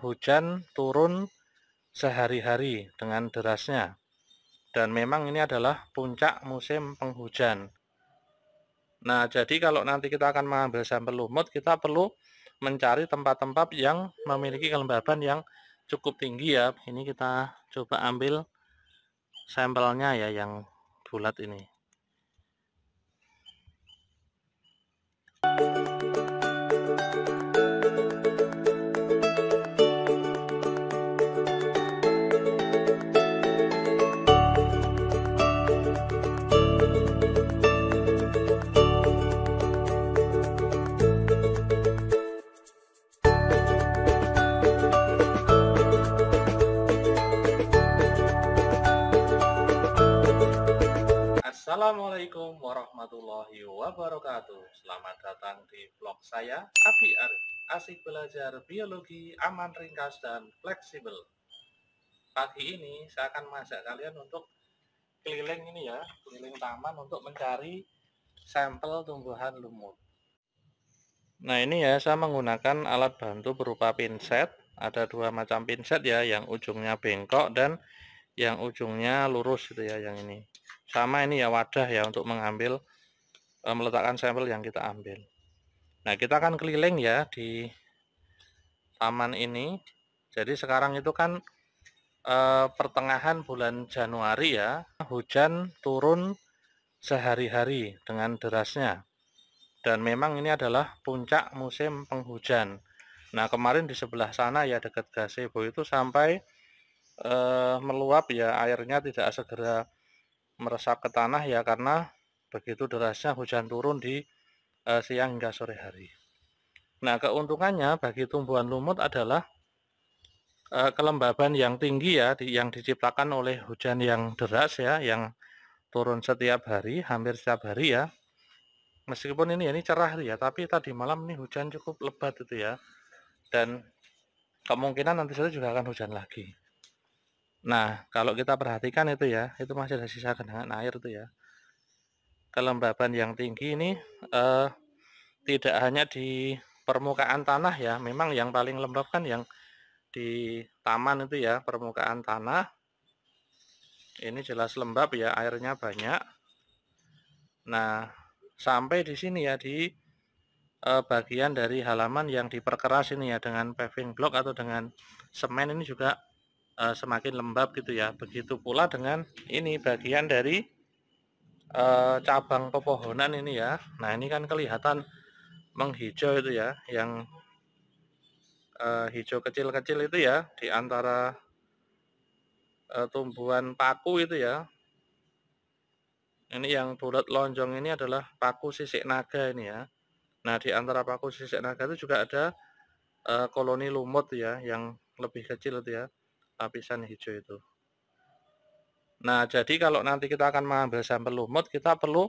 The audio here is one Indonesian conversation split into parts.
hujan turun sehari-hari dengan derasnya. Dan memang ini adalah puncak musim penghujan. Nah, jadi kalau nanti kita akan mengambil sampel lumut, kita perlu mencari tempat-tempat yang memiliki kelembaban yang cukup tinggi ya. Ini kita coba ambil sampelnya ya yang bulat ini. warahmatullahi wabarakatuh Selamat datang di vlog saya, Abi Arif Asik belajar biologi, aman, ringkas, dan fleksibel Pagi ini saya akan mengajak kalian untuk keliling ini ya Keliling taman untuk mencari sampel tumbuhan lumut Nah ini ya saya menggunakan alat bantu berupa pinset Ada dua macam pinset ya, yang ujungnya bengkok dan yang ujungnya lurus gitu ya yang ini sama ini ya wadah ya untuk mengambil Eh, meletakkan sampel yang kita ambil. Nah, kita akan keliling ya di taman ini. Jadi sekarang itu kan eh, pertengahan bulan Januari ya, hujan turun sehari-hari dengan derasnya. Dan memang ini adalah puncak musim penghujan. Nah, kemarin di sebelah sana ya dekat gazebo itu sampai eh, meluap ya airnya tidak segera meresap ke tanah ya karena Begitu derasnya hujan turun di uh, siang hingga sore hari. Nah, keuntungannya bagi tumbuhan lumut adalah uh, kelembaban yang tinggi ya, di, yang diciptakan oleh hujan yang deras ya, yang turun setiap hari, hampir setiap hari ya. Meskipun ini ini cerah ya, tapi tadi malam ini hujan cukup lebat itu ya. Dan kemungkinan nanti sore juga akan hujan lagi. Nah, kalau kita perhatikan itu ya, itu masih ada sisa genangan air itu ya kelembaban yang tinggi ini eh, tidak hanya di permukaan tanah ya, memang yang paling lembab kan yang di taman itu ya, permukaan tanah. Ini jelas lembab ya, airnya banyak. Nah, sampai di sini ya di eh, bagian dari halaman yang diperkeras ini ya dengan paving block atau dengan semen ini juga eh, semakin lembab gitu ya. Begitu pula dengan ini bagian dari Eh, cabang pepohonan ini ya. Nah ini kan kelihatan menghijau itu ya, yang eh, hijau kecil-kecil itu ya di antara eh, tumbuhan paku itu ya. Ini yang bulat lonjong ini adalah paku sisik naga ini ya. Nah di antara paku sisik naga itu juga ada koloni lumut ya, yang lebih kecil itu ya, lapisan hijau itu. Nah, jadi kalau nanti kita akan mengambil sampel lumut, kita perlu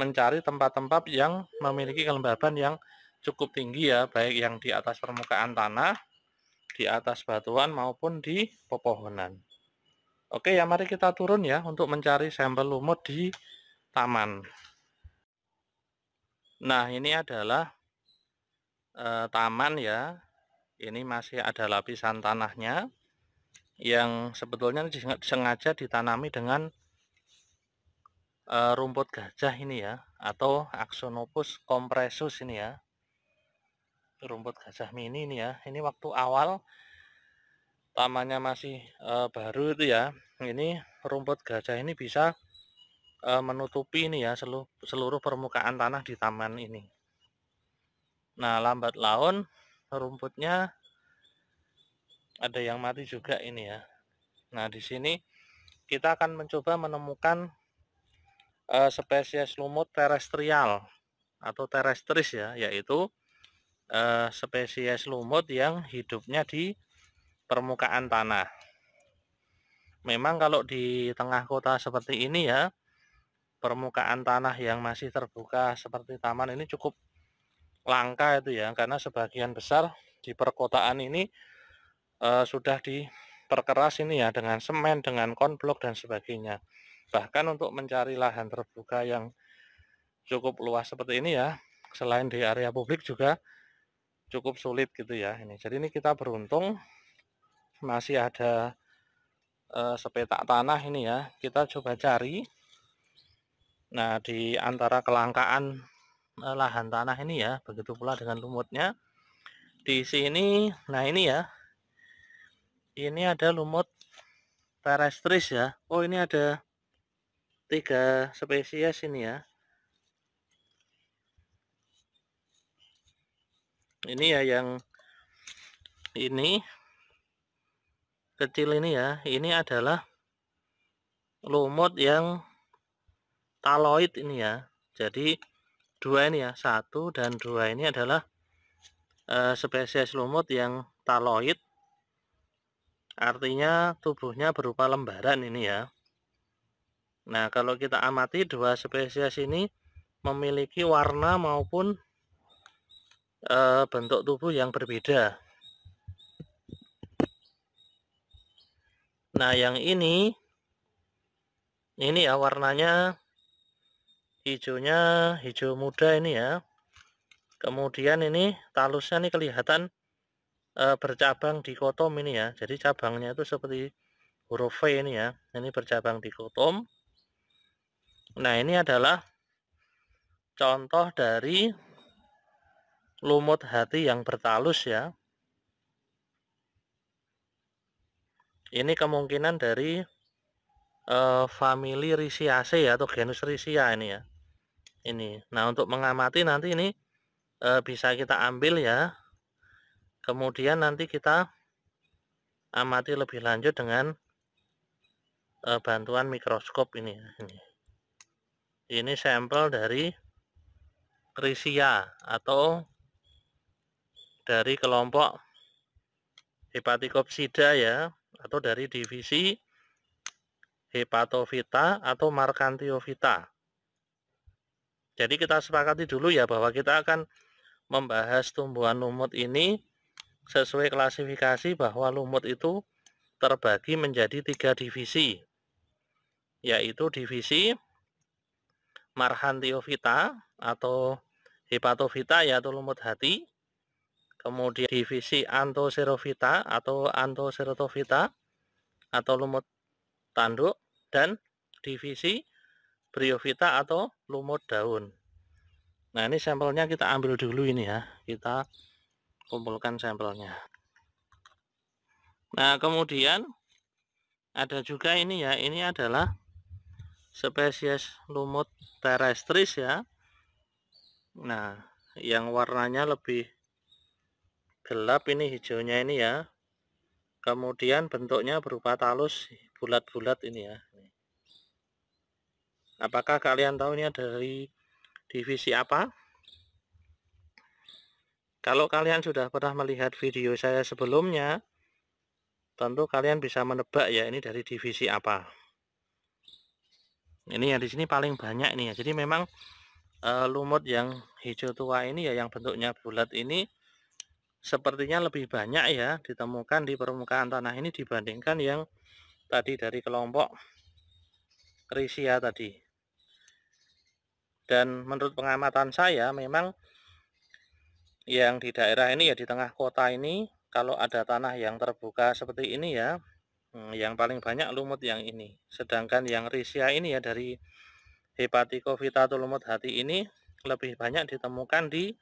mencari tempat-tempat yang memiliki kelembaban yang cukup tinggi ya, baik yang di atas permukaan tanah, di atas batuan maupun di pepohonan. Oke ya, mari kita turun ya untuk mencari sampel lumut di taman. Nah, ini adalah e, taman ya. Ini masih ada lapisan tanahnya yang sebetulnya sengaja ditanami dengan eh, rumput gajah ini ya atau Axonopus compressus ini ya rumput gajah mini ini ya ini waktu awal tamannya masih eh, baru itu ya ini rumput gajah ini bisa eh, menutupi ini ya seluruh, seluruh permukaan tanah di taman ini nah lambat laun rumputnya ada yang mati juga ini ya nah di sini kita akan mencoba menemukan uh, spesies lumut terestrial atau terestris ya yaitu uh, spesies lumut yang hidupnya di permukaan tanah memang kalau di tengah kota seperti ini ya permukaan tanah yang masih terbuka seperti taman ini cukup langka itu ya karena sebagian besar di perkotaan ini uh, sudah diperkeras ini ya dengan semen, dengan konblok dan sebagainya. Bahkan untuk mencari lahan terbuka yang cukup luas seperti ini ya, selain di area publik juga cukup sulit gitu ya. Ini jadi ini kita beruntung masih ada uh, sepetak tanah ini ya. Kita coba cari. Nah, di antara kelangkaan eh, lahan tanah ini ya begitu pula dengan lumutnya di sini nah ini ya ini ada lumut terrestris ya Oh ini ada tiga spesies ini ya ini ya yang ini kecil ini ya ini adalah lumut yang taloid ini ya jadi dua ini ya satu dan dua ini adalah uh, spesies lumut yang taloid Artinya tubuhnya berupa lembaran ini ya. Nah, kalau kita amati dua spesies ini memiliki warna maupun e, bentuk tubuh yang berbeda. Nah, yang ini ini ya warnanya hijaunya hijau muda ini ya. Kemudian ini talusnya nih kelihatan e, bercabang dikotom ini ya. Jadi cabangnya itu seperti huruf V ini ya. Ini bercabang di dikotom. Nah, ini adalah contoh dari lumut hati yang bertalus ya. Ini kemungkinan dari e, famili Risiaceae ya, atau genus Risia ini ya. Ini. Nah, untuk mengamati nanti ini e, bisa kita ambil ya Kemudian nanti kita amati lebih lanjut dengan e, bantuan mikroskop ini. Ini, ini sampel dari Risia atau dari kelompok hepatikopsida ya atau dari divisi hepatovita atau markantiovita. Jadi kita sepakati dulu ya bahwa kita akan membahas tumbuhan lumut ini sesuai klasifikasi bahwa lumut itu terbagi menjadi tiga divisi, yaitu divisi marhantiovita atau hepatovita yaitu lumut hati, kemudian divisi antoserovita atau antoserotovita atau lumut tanduk, dan divisi briovita atau lumut daun. Nah ini sampelnya kita ambil dulu ini ya, kita kumpulkan sampelnya nah kemudian ada juga ini ya ini adalah spesies lumut terestris ya nah yang warnanya lebih gelap ini hijaunya ini ya kemudian bentuknya berupa talus bulat-bulat ini ya apakah kalian tahu ini dari divisi apa kalau kalian sudah pernah melihat video saya sebelumnya, tentu kalian bisa menebak ya ini dari divisi apa. Ini yang di sini paling banyak nih ya. Jadi memang e, lumut yang hijau tua ini ya yang bentuknya bulat ini sepertinya lebih banyak ya ditemukan di permukaan tanah ini dibandingkan yang tadi dari kelompok Risia tadi. Dan menurut pengamatan saya memang yang di daerah ini ya di tengah kota ini kalau ada tanah yang terbuka seperti ini ya hmm, yang paling banyak lumut yang ini sedangkan yang risia ini ya dari hepatikovita atau lumut hati ini lebih banyak ditemukan di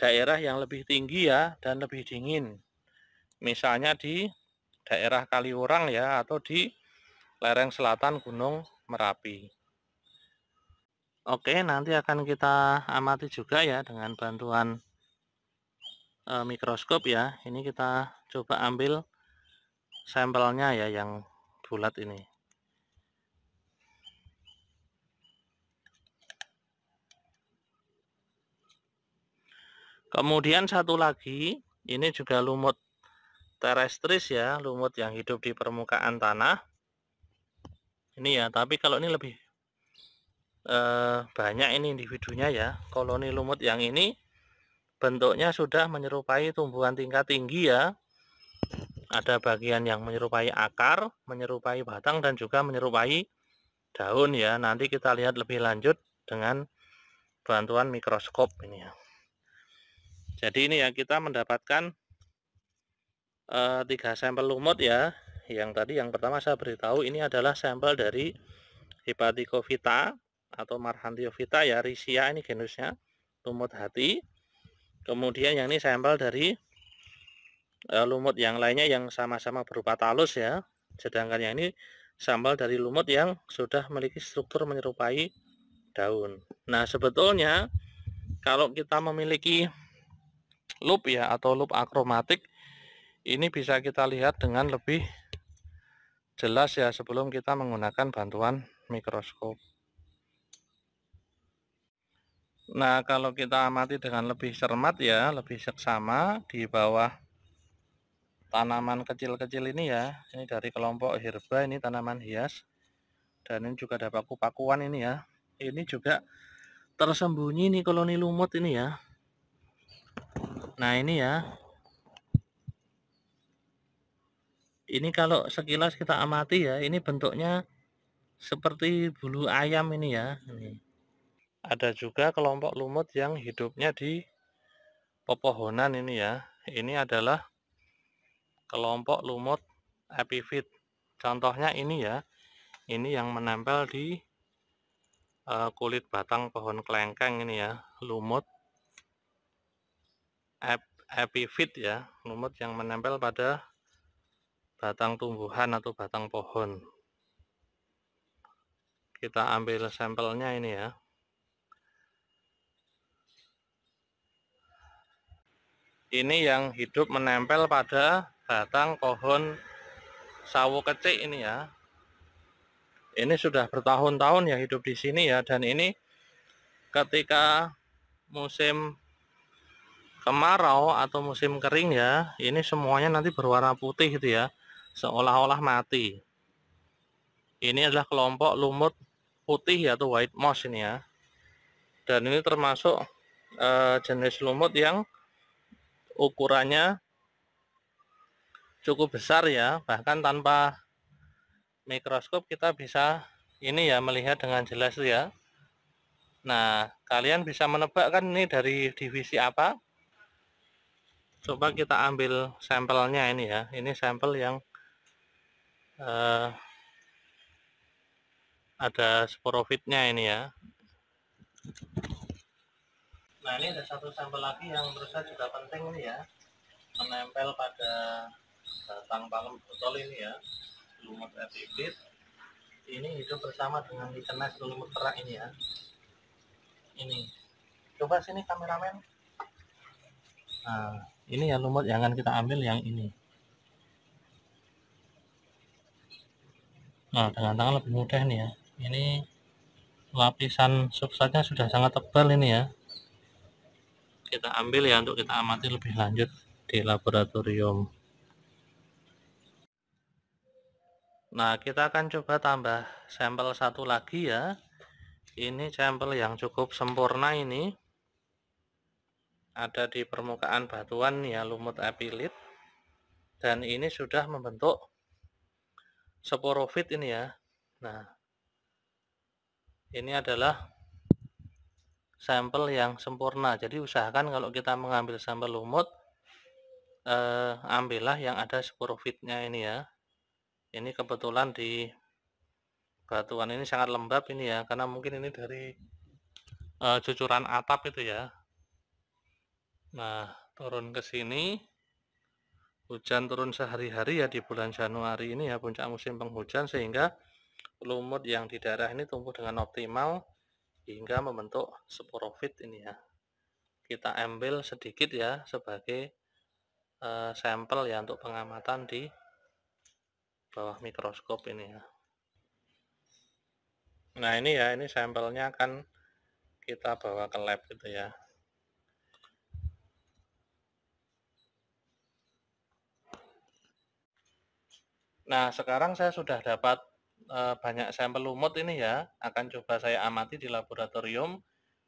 daerah yang lebih tinggi ya dan lebih dingin misalnya di daerah Kaliurang ya atau di lereng selatan Gunung Merapi Oke nanti akan kita amati juga ya dengan bantuan Eh, mikroskop ya ini kita coba ambil sampelnya ya yang bulat ini kemudian satu lagi ini juga lumut terestris ya lumut yang hidup di permukaan tanah ini ya tapi kalau ini lebih eh, banyak ini individunya ya koloni lumut yang ini bentuknya sudah menyerupai tumbuhan tingkat tinggi ya. Ada bagian yang menyerupai akar, menyerupai batang, dan juga menyerupai daun ya. Nanti kita lihat lebih lanjut dengan bantuan mikroskop ini ya. Jadi ini yang kita mendapatkan eh, tiga sampel lumut ya. Yang tadi yang pertama saya beritahu ini adalah sampel dari Hepaticovita atau Marhantiovita ya, Risia ini genusnya, lumut hati kemudian yang ini sampel dari eh, lumut yang lainnya yang sama-sama berupa talus ya sedangkan yang ini sampel dari lumut yang sudah memiliki struktur menyerupai daun nah sebetulnya kalau kita memiliki loop ya atau loop akromatik ini bisa kita lihat dengan lebih jelas ya sebelum kita menggunakan bantuan mikroskop Nah, kalau kita amati dengan lebih cermat ya, lebih seksama di bawah tanaman kecil-kecil ini ya. Ini dari kelompok herba, ini tanaman hias. Dan ini juga ada paku-pakuan ini ya. Ini juga tersembunyi nih koloni lumut ini ya. Nah, ini ya. Ini kalau sekilas kita amati ya, ini bentuknya seperti bulu ayam ini ya. Ini. Ada juga kelompok lumut yang hidupnya di pepohonan ini ya. Ini adalah kelompok lumut epifit. Contohnya ini ya. Ini yang menempel di eh, kulit batang pohon kelengkeng ini ya. Lumut ep epifit ya. Lumut yang menempel pada batang tumbuhan atau batang pohon kita ambil sampelnya ini ya ini yang hidup menempel pada batang pohon sawo kecil ini ya. Ini sudah bertahun-tahun ya hidup di sini ya dan ini ketika musim kemarau atau musim kering ya, ini semuanya nanti berwarna putih gitu ya, seolah-olah mati. Ini adalah kelompok lumut putih ya atau white moss ini ya. Dan ini termasuk uh, jenis lumut yang ukurannya cukup besar ya bahkan tanpa mikroskop kita bisa ini ya melihat dengan jelas ya nah kalian bisa menebak kan ini dari divisi apa coba kita ambil sampelnya ini ya ini sampel yang eh, ada sporofitnya ini ya nah ini ada satu sampel lagi yang menurut saya juga penting ini ya menempel pada batang eh, palem botol ini ya lumut epipit ini hidup bersama dengan ikanas lumut perak ini ya ini coba sini kameramen nah ini ya lumut yang akan kita ambil yang ini nah dengan tangan lebih mudah nih ya ini lapisan substratnya sudah sangat tebal ini ya kita ambil ya untuk kita amati lebih lanjut di laboratorium. Nah, kita akan coba tambah sampel satu lagi ya. Ini sampel yang cukup sempurna ini. Ada di permukaan batuan ya lumut apilit. Dan ini sudah membentuk sporofit ini ya. Nah, ini adalah sampel yang sempurna. Jadi usahakan kalau kita mengambil sampel lumut, eh, ambillah yang ada sporofitnya ini ya. Ini kebetulan di batuan ini sangat lembab ini ya, karena mungkin ini dari eh, cucuran atap itu ya. Nah, turun ke sini. Hujan turun sehari-hari ya di bulan Januari ini ya puncak musim penghujan sehingga lumut yang di daerah ini tumbuh dengan optimal hingga membentuk sporofit ini ya kita ambil sedikit ya sebagai e, sampel ya untuk pengamatan di bawah mikroskop ini ya nah ini ya ini sampelnya akan kita bawa ke lab gitu ya Nah, sekarang saya sudah dapat Eh, banyak sampel lumut ini ya akan coba saya amati di laboratorium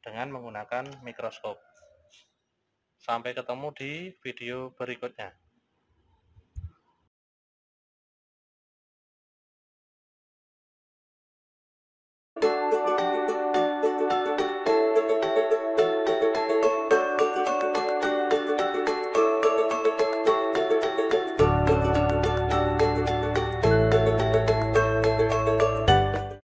dengan menggunakan mikroskop. Sampai ketemu di video berikutnya.